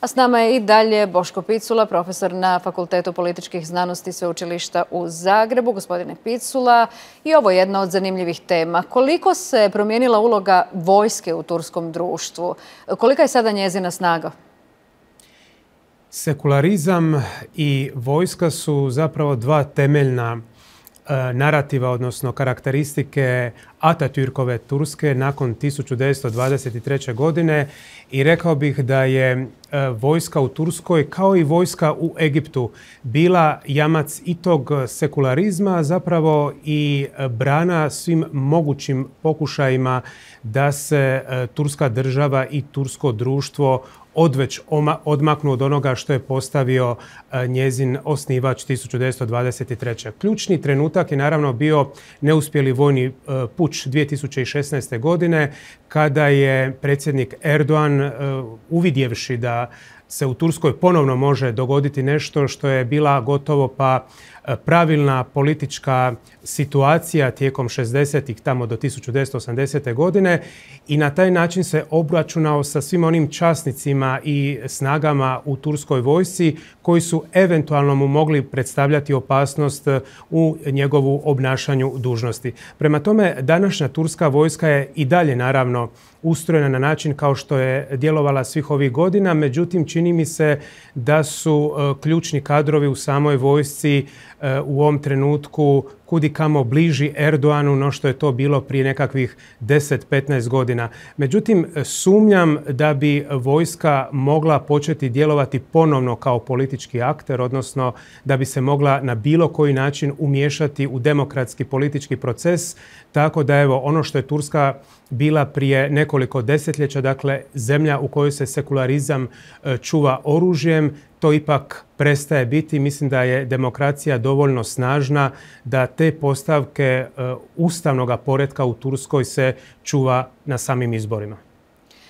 A s nama je i dalje Boško Picula, profesor na Fakultetu političkih znanosti Sveučilišta u Zagrebu. Gospodine Picula, i ovo je jedna od zanimljivih tema. Koliko se promijenila uloga vojske u turskom društvu? Kolika je sada njezina snaga? Sekularizam i vojska su zapravo dva temeljna e, narativa, odnosno karakteristike Atatürkove Turske nakon 1923. godine i rekao bih da je E, vojska u Turskoj kao i vojska u Egiptu bila jamac i tog sekularizma, zapravo i brana svim mogućim pokušajima da se e, turska država i tursko društvo odveć odmaknu od onoga što je postavio e, njezin osnivač 1923. Ključni trenutak je naravno bio neuspjeli vojni e, puč 2016. godine kada je predsjednik Erdogan e, uvidjevši da se u Turskoj ponovno može dogoditi nešto što je bila gotovo pa e, pravilna politička situacija tijekom 60-ih tamo do 1980. godine i na taj način se obračunao sa svim onim časnicima i snagama u turskoj vojsci koji su eventualno mu mogli predstavljati opasnost e, u njegovu obnašanju dužnosti. Prema tome, današnja turska vojska je i dalje naravno ustrojena na način kao što je djelovala svih ovih godina, međutim čini čini mi se da su e, ključni kadrovi u samoj vojsci e, u ovom trenutku kudi kamo bliži Erdoanu no što je to bilo prije nekakvih 10-15 godina. Međutim, sumnjam da bi vojska mogla početi djelovati ponovno kao politički akter, odnosno da bi se mogla na bilo koji način umiješati u demokratski politički proces, tako da evo ono što je Turska bila prije nekoliko desetljeća, dakle zemlja u kojoj se sekularizam e, čuva oružjem, to ipak prestaje biti. Mislim da je demokracija dovoljno snažna da te postavke e, ustavnog poretka u Turskoj se čuva na samim izborima.